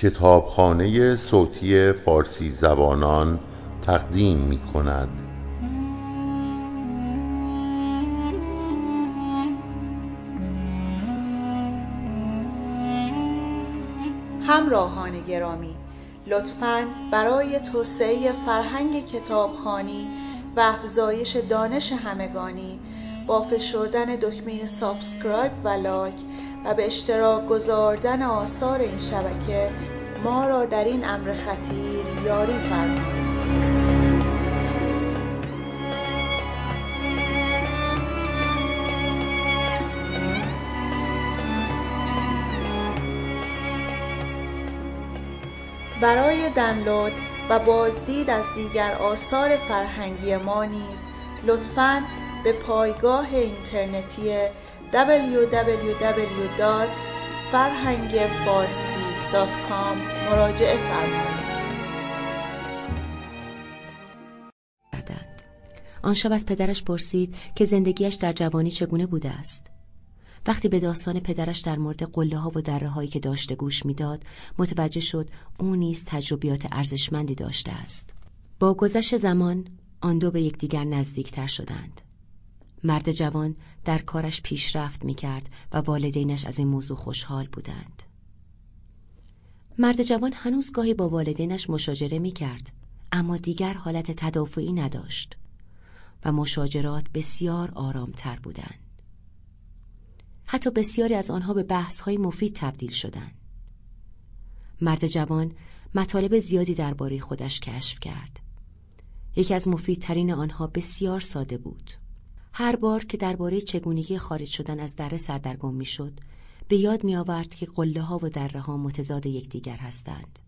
کتابخانه صوتی فارسی زبانان تقدیم می کند همراهان گرامی لطفا برای توسعه فرهنگ کتابخانی و افزایش دانش همگانی با فشردن دکمه سابسکرایب و لایک و به اشتراک گذاردن آثار این شبکه ما را در این امر خطیر یاری فرمایید برای دانلود و بازدید از دیگر آثار فرهنگی ما نیز لطفاً به پایگاه اینترنتی www.farhangfarsi.com مراجعه فرمایید. آن شب از پدرش پرسید که زندگیش در جوانی چگونه بوده است. وقتی به داستان پدرش در مورد قله ها و دره هایی که داشته گوش میداد، متوجه شد او نیز تجربیات ارزشمندی داشته است. با گذشت زمان آن دو به یکدیگر نزدیکتر شدند. مرد جوان در کارش پیشرفت می کرد و والدینش از این موضوع خوشحال بودند. مرد جوان هنوز گاهی با والدینش مشاجره می کرد اما دیگر حالت تدافعی نداشت و مشاجرات بسیار آرامتر بودند. حتی بسیاری از آنها به بحث های مفید تبدیل شدند. مرد جوان مطالب زیادی درباره خودش کشف کرد. یکی از مفیدترین آنها بسیار ساده بود. هر بار که درباره چگونگی خارج شدن از دره سردرگم میشد به یاد می آورد که قله ها و دره ها متضاد یکدیگر هستند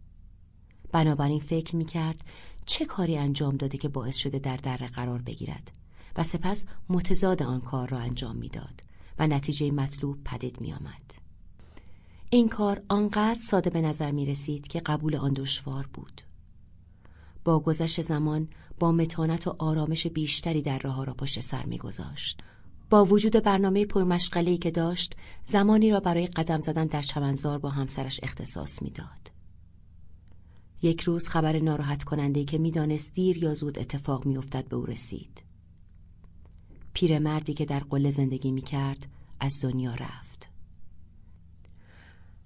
بنابراین فکر می کرد چه کاری انجام داده که باعث شده در دره قرار بگیرد و سپس متضاد آن کار را انجام میداد و نتیجه مطلوب پدید می آمد. این کار آنقدر ساده به نظر می رسید که قبول آن دشوار بود. با گذشت زمان با متانت و آرامش بیشتری در راه را پشت سر میگذاشت. با وجود برنامه پرمشغله‌ای که داشت، زمانی را برای قدم زدن در چمنزار با همسرش اختصاص میداد. یک روز خبر ناراحت کننده که میدانست دیر یا زود اتفاق میافتد به او رسید. پیرمردی که در قله زندگی میکرد از دنیا رفت.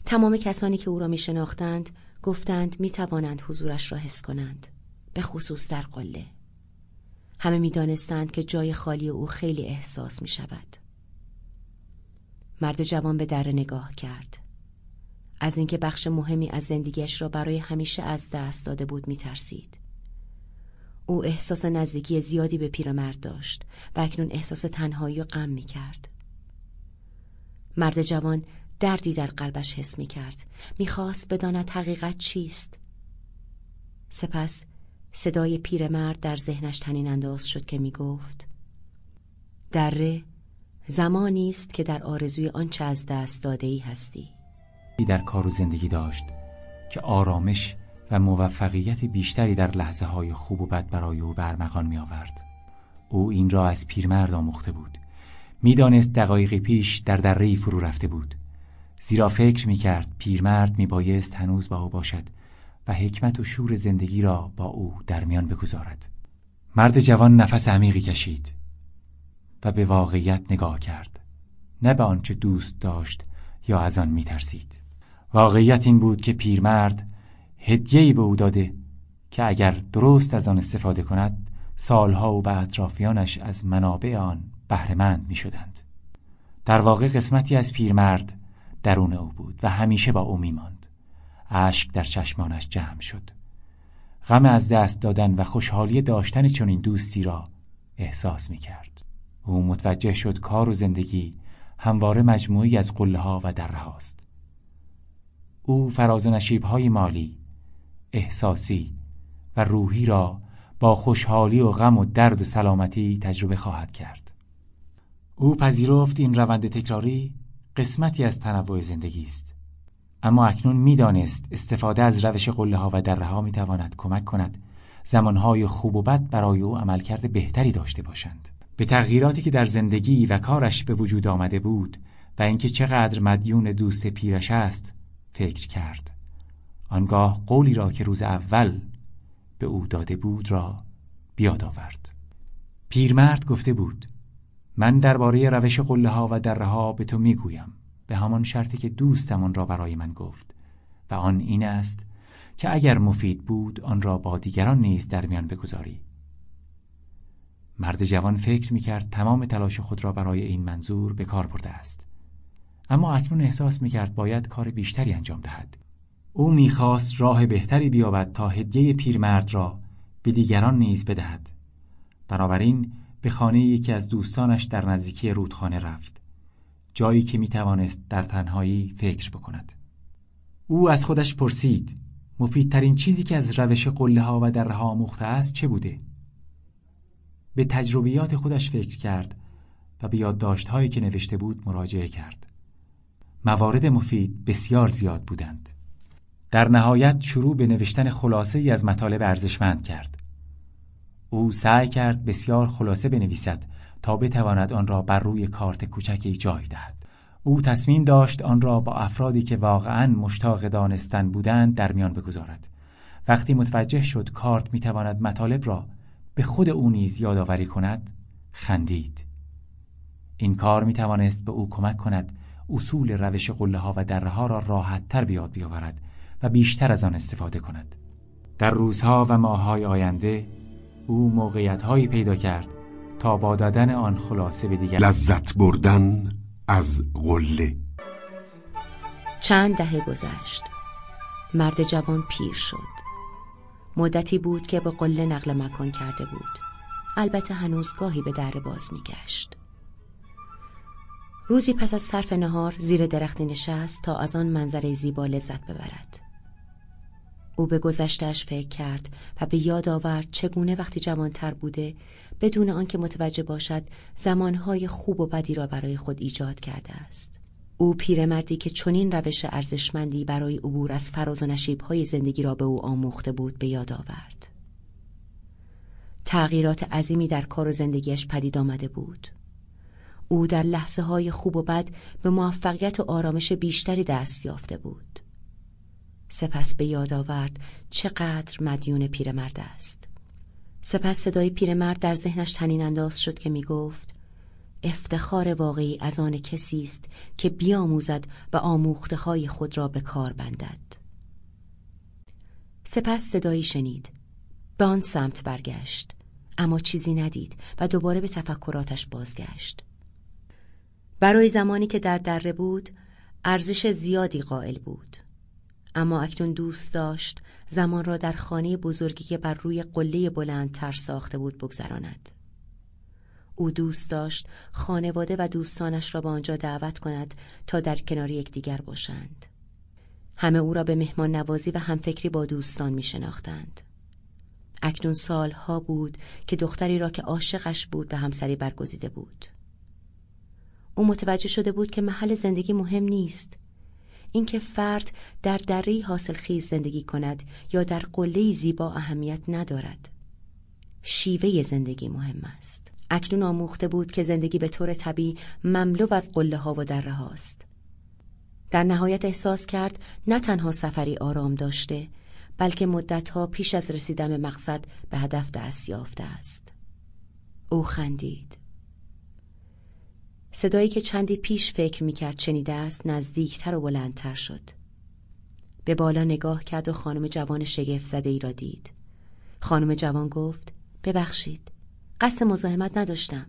تمام کسانی که او را می شناختند گفتند می توانند حضورش را حس کنند. به خصوص در قله همه دانستند که جای خالی او خیلی احساس می شود مرد جوان به در نگاه کرد از اینکه بخش مهمی از زندگیش را برای همیشه از دست داده بود می ترسید. او احساس نزدیکی زیادی به پیرمرد داشت و اکنون احساس تنهایی و غم می کرد. مرد جوان دردی در قلبش حس می کرد. می خواست بداند حقیقت چیست. سپس صدای پیرمرد در ذهنش تنین انداز شد که می گفت دره زمانی است که در آرزوی آنچه از دست داده ای هستی در کار و زندگی داشت که آرامش و موفقیت بیشتری در لحظه های خوب و بد برای او برمغان می آورد. او این را از پیرمرد آموخته بود. میدانست دقایق پیش در دره فرو رفته بود. زیرا فکر می کرد پیرمرد می بایست هنوز با او باشد و حکمت و شور زندگی را با او در میان بگذارد مرد جوان نفس عمیقی کشید و به واقعیت نگاه کرد نه به آنچه دوست داشت یا از آن میترسید واقعیت این بود که پیرمرد هدیه‌ای به او داده که اگر درست از آن استفاده کند سالها و به اطرافیانش از منابع آن بهرهمند میشدند در واقع قسمتی از پیرمرد درون او بود و همیشه با او میماند اشک در چشمانش جمع شد غم از دست دادن و خوشحالی داشتن چنین دوستی را احساس می کرد. او متوجه شد کار و زندگی همواره مجموعی از قله ها و دره هاست. او فراز نشیب های مالی، احساسی و روحی را با خوشحالی و غم و درد و سلامتی تجربه خواهد کرد. او پذیرفت این روند تکراری قسمتی از تنوع زندگی است اما اکنون میدانست استفاده از روش قله ها و دره ها می تواند کمک کند زمانهای خوب و بد برای او عملکرد بهتری داشته باشند به تغییراتی که در زندگی و کارش به وجود آمده بود و اینکه چقدر مدیون دوست پیرش است فکر کرد آنگاه قولی را که روز اول به او داده بود را بیاد آورد پیرمرد گفته بود من درباره روش قله ها و دره به تو میگویم به همان شرطی که دوستمان را برای من گفت و آن این است که اگر مفید بود آن را با دیگران نیز در میان بگذاری مرد جوان فکر می کرد تمام تلاش خود را برای این منظور به کار برده است اما اکنون احساس می کرد باید کار بیشتری انجام دهد او میخواست راه بهتری بیابد تا هدیه پیرمرد را به دیگران نیز بدهد بنابراین به خانه یکی از دوستانش در نزدیکی رودخانه رفت جایی که می توانست در تنهایی فکر بکند او از خودش پرسید مفیدترین چیزی که از روش قله ها و درها آموخته است چه بوده به تجربیات خودش فکر کرد و به یادداشت هایی که نوشته بود مراجعه کرد موارد مفید بسیار زیاد بودند در نهایت شروع به نوشتن خلاصه ای از مطالب ارزشمند کرد او سعی کرد بسیار خلاصه بنویسد تا بتواند آن را بر روی کارت کوچکی جای دهد او تصمیم داشت آن را با افرادی که واقعا مشتاق دانستن بودند در میان بگذارد وقتی متوجه شد کارت میتواند مطالب را به خود او نیز یادآوری کند خندید این کار میتوانست به او کمک کند اصول روش قله ها و دره ها را راحت تر بیاد بیاورد و بیشتر از آن استفاده کند در روزها و های آینده او موقعیت هایی پیدا کرد تا با دادن آن خلاصه به دیگر لذت بردن از قله چند دهه گذشت مرد جوان پیر شد مدتی بود که به قله نقل مکان کرده بود البته هنوز گاهی به در باز میگشت روزی پس از صرف نهار زیر درختی نشست تا از آن منظره زیبا لذت ببرد او به گذشتش فکر کرد و به یاد آورد چگونه وقتی جوانتر بوده بدون آنکه متوجه باشد زمانهای خوب و بدی را برای خود ایجاد کرده است او پیرمردی که چنین روش ارزشمندی برای عبور از فراز و نشیبهای زندگی را به او آموخته بود به یاد آورد تغییرات عظیمی در کار و زندگیش پدید آمده بود او در لحظه های خوب و بد به موفقیت و آرامش بیشتری دست یافته بود سپس به یاد آورد چقدر مدیون پیرمرد است سپس صدای پیرمرد در ذهنش تنین انداز شد که می گفت افتخار واقعی از آن کسی است که بیاموزد و های خود را به کار بندد سپس صدایی شنید به آن سمت برگشت اما چیزی ندید و دوباره به تفکراتش بازگشت برای زمانی که در دره بود ارزش زیادی قائل بود اما اکنون دوست داشت زمان را در خانه بزرگی که بر روی قله بلندتر ساخته بود بگذراند. او دوست داشت خانواده و دوستانش را به آنجا دعوت کند تا در کنار یکدیگر باشند. همه او را به مهمان نوازی و همفکری با دوستان می شناختند. اکنون سالها بود که دختری را که عاشقش بود به همسری برگزیده بود. او متوجه شده بود که محل زندگی مهم نیست اینکه فرد در دره خیز زندگی کند یا در قله زیبا اهمیت ندارد شیوه زندگی مهم است اکنون آموخته بود که زندگی به طور طبیعی مملو از قله ها و دره هاست در نهایت احساس کرد نه تنها سفری آرام داشته بلکه مدتها پیش از رسیدن به مقصد به هدف دست یافته است او خندید صدایی که چندی پیش فکر میکرد چنیده است نزدیکتر و بلندتر شد به بالا نگاه کرد و خانم جوان شگفت زده ای را دید خانم جوان گفت ببخشید قصد مزاحمت نداشتم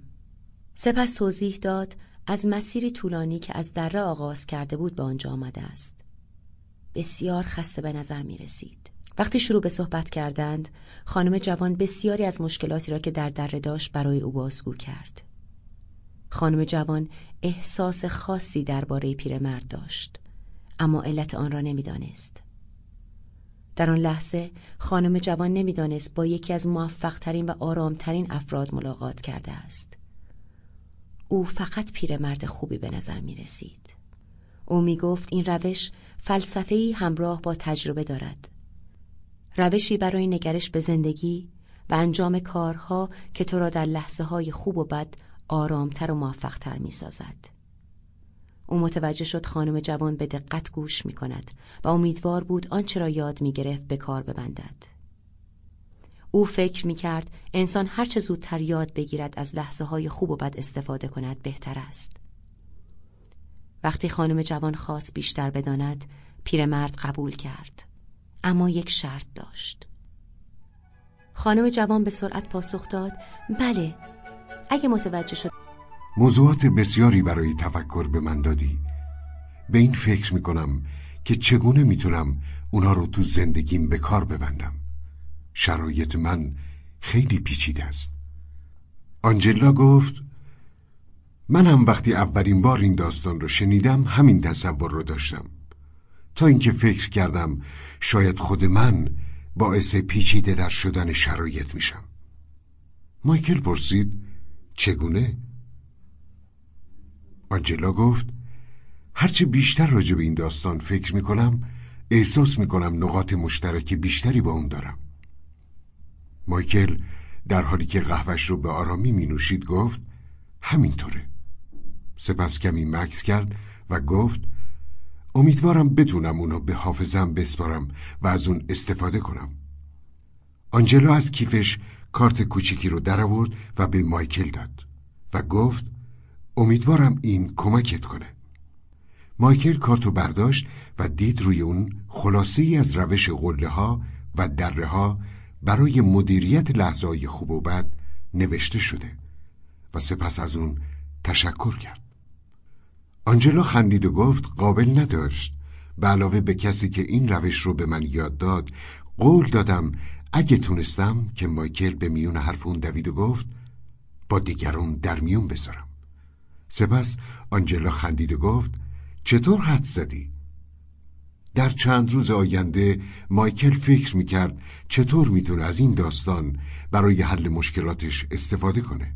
سپس توضیح داد از مسیری طولانی که از دره آغاز کرده بود به آنجا آمده است بسیار خسته به نظر می رسید وقتی شروع به صحبت کردند خانم جوان بسیاری از مشکلاتی را که در دره داشت برای او بازگو کرد خانم جوان احساس خاصی درباره پیرمرد داشت اما علت آن را نمیدانست در آن لحظه خانم جوان نمیدانست با یکی از موفقترین و آرامترین افراد ملاقات کرده است او فقط پیرمرد خوبی به نظر می رسید او می گفت این روش فلسفه‌ای همراه با تجربه دارد روشی برای نگرش به زندگی و انجام کارها که تو را در لحظه های خوب و بد آرامتر و موفقتر می سازد. او متوجه شد خانم جوان به دقت گوش می کند و امیدوار بود آنچه را یاد می گرفت به کار ببندد. او فکر می کرد انسان چه زودتر یاد بگیرد از لحظه های خوب و بد استفاده کند بهتر است. وقتی خانم جوان خواست بیشتر بداند پیرمرد قبول کرد اما یک شرط داشت خانم جوان به سرعت پاسخ داد بله اگه متوجه شد موضوعات بسیاری برای تفکر به من دادی به این فکر می کنم که چگونه میتونم اونا رو تو زندگیم به کار ببندم شرایط من خیلی پیچیده است آنجلا گفت من هم وقتی اولین بار این داستان رو شنیدم همین تصور رو داشتم تا اینکه فکر کردم شاید خود من باعث پیچیده در شدن شرایط میشم مایکل پرسید چگونه؟ آنجلا گفت هرچه بیشتر راجع به این داستان فکر می کنم احساس می کنم نقاط مشترک بیشتری با اون دارم مایکل در حالی که قهوهش رو به آرامی می نوشید گفت همینطوره سپس کمی مکس کرد و گفت امیدوارم بتونم اونو به حافظم بسپارم و از اون استفاده کنم آنجلا از کیفش کارت کوچیکی رو درآورد و به مایکل داد و گفت امیدوارم این کمکت کنه مایکل کارت رو برداشت و دید روی اون خلاصه ای از روش غله ها و دره ها برای مدیریت لحظه های خوب و بد نوشته شده و سپس از اون تشکر کرد آنجلا خندید و گفت قابل نداشت به علاوه به کسی که این روش رو به من یاد داد قول دادم اگه تونستم که مایکل به میون حرف اون دوید و گفت با دیگرون در میون بذارم سپس آنجلا خندید و گفت چطور حد زدی؟ در چند روز آینده مایکل فکر میکرد چطور میتونه از این داستان برای حل مشکلاتش استفاده کنه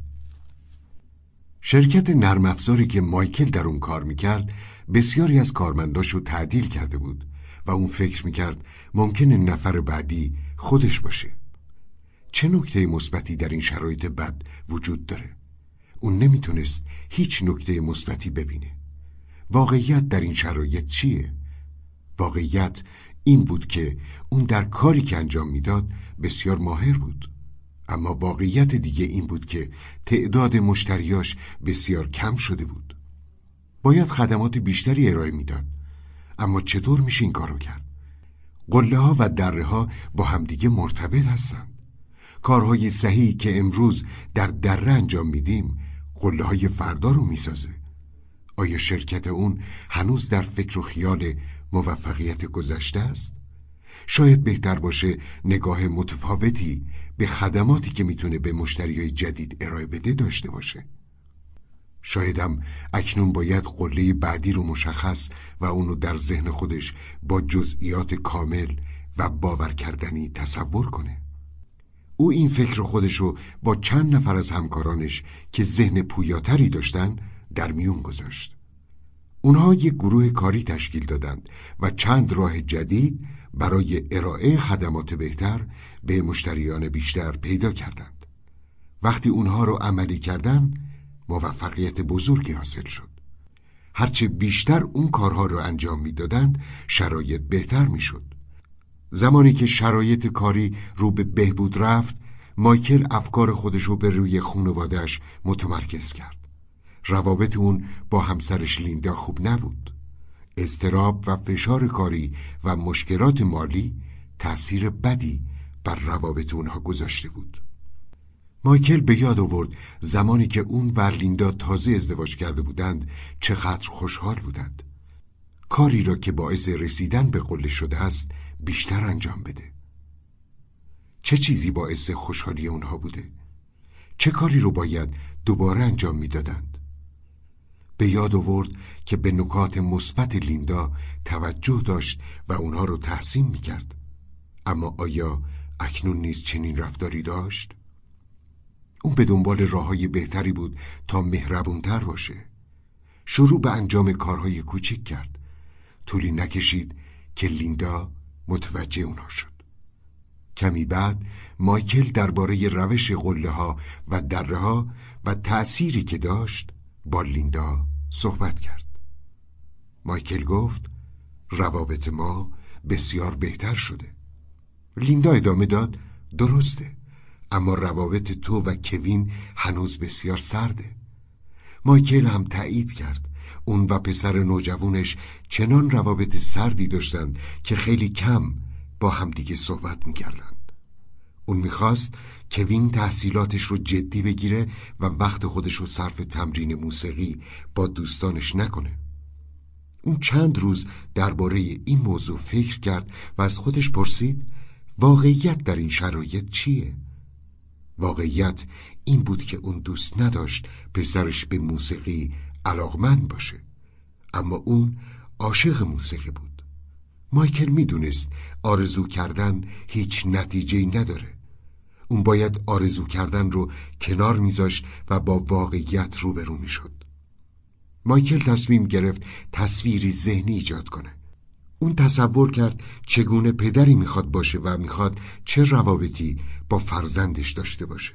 شرکت نرم افزاری که مایکل در اون کار میکرد بسیاری از کارمنداشو تعدیل کرده بود و اون فکر میکرد ممکنه نفر بعدی خودش باشه چه نکته مثبتی در این شرایط بد وجود داره اون نمیتونست هیچ نکته مثبتی ببینه واقعیت در این شرایط چیه واقعیت این بود که اون در کاری که انجام میداد بسیار ماهر بود اما واقعیت دیگه این بود که تعداد مشتریاش بسیار کم شده بود باید خدمات بیشتری ارائه میداد اما چطور میشه این کارو کرد؟ قله ها و دره ها با همدیگه مرتبط هستند کارهای صحیحی که امروز در دره انجام میدیم قله های فردا رو میسازه آیا شرکت اون هنوز در فکر و خیال موفقیت گذشته است؟ شاید بهتر باشه نگاه متفاوتی به خدماتی که میتونه به مشتری های جدید ارائه بده داشته باشه شایدم اکنون باید قله بعدی رو مشخص و اونو در ذهن خودش با جزئیات کامل و باور کردنی تصور کنه او این فکر خودش رو با چند نفر از همکارانش که ذهن پویاتری داشتن در میون گذاشت اونها یک گروه کاری تشکیل دادند و چند راه جدید برای ارائه خدمات بهتر به مشتریان بیشتر پیدا کردند وقتی اونها رو عملی کردند موفقیت بزرگی حاصل شد هرچه بیشتر اون کارها رو انجام میدادند شرایط بهتر میشد زمانی که شرایط کاری رو به بهبود رفت مایکل افکار خودش رو به روی خانوادهش متمرکز کرد روابط اون با همسرش لیندا خوب نبود استراب و فشار کاری و مشکلات مالی تأثیر بدی بر روابط اونها گذاشته بود مایکل به یاد آورد زمانی که اون و لیندا تازه ازدواج کرده بودند چقدر خوشحال بودند کاری را که باعث رسیدن به قله شده است بیشتر انجام بده چه چیزی باعث خوشحالی اونها بوده چه کاری رو باید دوباره انجام میدادند به یاد آورد که به نکات مثبت لیندا توجه داشت و اونها رو تحسین میکرد اما آیا اکنون نیز چنین رفتاری داشت اون به دنبال راههای بهتری بود تا مهربونتر باشه شروع به انجام کارهای کوچک کرد طولی نکشید که لیندا متوجه اونا شد کمی بعد مایکل درباره روش قله ها و دره و تأثیری که داشت با لیندا صحبت کرد مایکل گفت روابط ما بسیار بهتر شده لیندا ادامه داد درسته اما روابط تو و کوین هنوز بسیار سرده مایکل هم تایید کرد اون و پسر نوجوانش چنان روابط سردی داشتند که خیلی کم با همدیگه صحبت میکردند اون میخواست کوین تحصیلاتش رو جدی بگیره و وقت خودش رو صرف تمرین موسیقی با دوستانش نکنه اون چند روز درباره این موضوع فکر کرد و از خودش پرسید واقعیت در این شرایط چیه؟ واقعیت این بود که اون دوست نداشت پسرش به موسیقی علاقمند باشه اما اون عاشق موسیقی بود مایکل میدونست آرزو کردن هیچ نتیجه نداره اون باید آرزو کردن رو کنار میذاشت و با واقعیت روبرو میشد مایکل تصمیم گرفت تصویری ذهنی ایجاد کنه اون تصور کرد چگونه پدری میخواد باشه و میخواد چه روابطی با فرزندش داشته باشه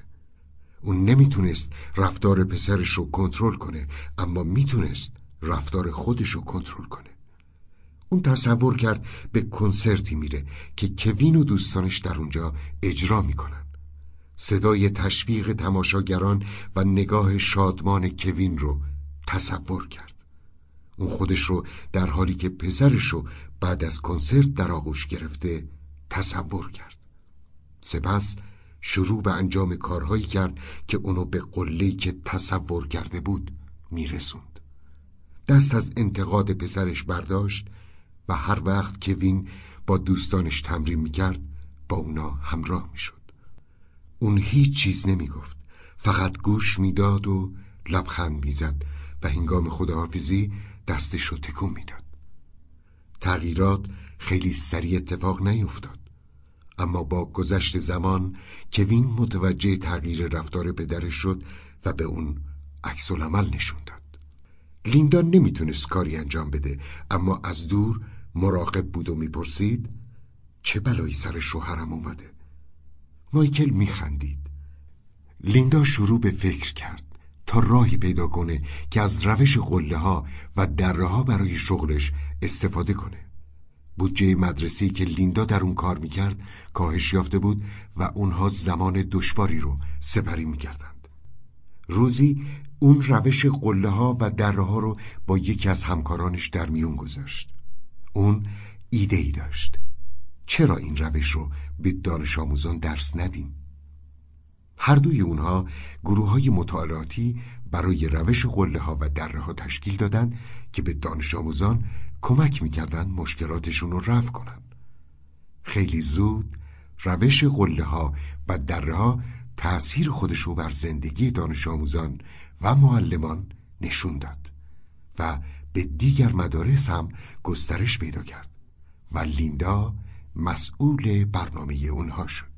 اون نمیتونست رفتار پسرش رو کنترل کنه اما میتونست رفتار خودش رو کنترل کنه اون تصور کرد به کنسرتی میره که کوین و دوستانش در اونجا اجرا میکنن صدای تشویق تماشاگران و نگاه شادمان کوین رو تصور کرد اون خودش رو در حالی که پسرش رو بعد از کنسرت در آغوش گرفته تصور کرد سپس شروع به انجام کارهایی کرد که اونو به قلهی که تصور کرده بود میرسوند دست از انتقاد پسرش برداشت و هر وقت وین با دوستانش تمرین میکرد با اونا همراه میشد اون هیچ چیز نمیگفت فقط گوش میداد و لبخند میزد و هنگام خداحافظی دستش رو تکون میداد تغییرات خیلی سریع اتفاق نیفتاد اما با گذشت زمان کوین متوجه تغییر رفتار پدرش شد و به اون عکس العمل نشون داد لیندا نمیتونست کاری انجام بده اما از دور مراقب بود و میپرسید چه بلایی سر شوهرم اومده مایکل میخندید لیندا شروع به فکر کرد تا راهی پیدا کنه که از روش قله ها و دره ها برای شغلش استفاده کنه بودجه مدرسی که لیندا در اون کار میکرد کاهش یافته بود و اونها زمان دشواری رو سپری میکردند روزی اون روش قله ها و دره ها رو با یکی از همکارانش در میون گذاشت اون ایده ای داشت چرا این روش رو به دانش آموزان درس ندیم؟ هر دوی اونها گروه های مطالعاتی برای روش قله ها و دره ها تشکیل دادند که به دانش آموزان کمک میکردند مشکلاتشون رو رفع کنند. خیلی زود روش قله ها و دره ها تأثیر خودش رو بر زندگی دانش آموزان و معلمان نشون داد و به دیگر مدارس هم گسترش پیدا کرد و لیندا مسئول برنامه اونها شد.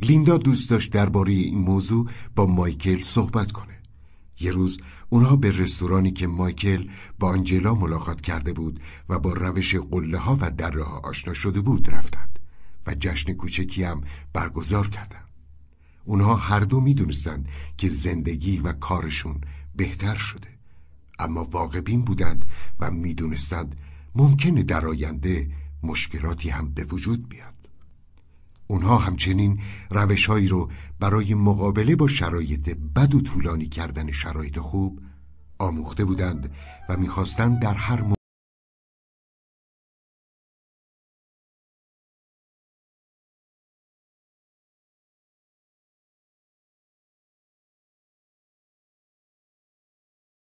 لیندا دوست داشت درباره این موضوع با مایکل صحبت کنه. یه روز اونها به رستورانی که مایکل با آنجلا ملاقات کرده بود و با روش قله ها و دره ها آشنا شده بود رفتند و جشن کوچکی هم برگزار کردند. اونها هر دو میدونستند که زندگی و کارشون بهتر شده اما واقع بودند و میدونستند ممکنه در آینده مشکلاتی هم به وجود بیاد. اونها همچنین روشهایی رو برای مقابله با شرایط بد و طولانی کردن شرایط خوب آموخته بودند و میخواستند در هر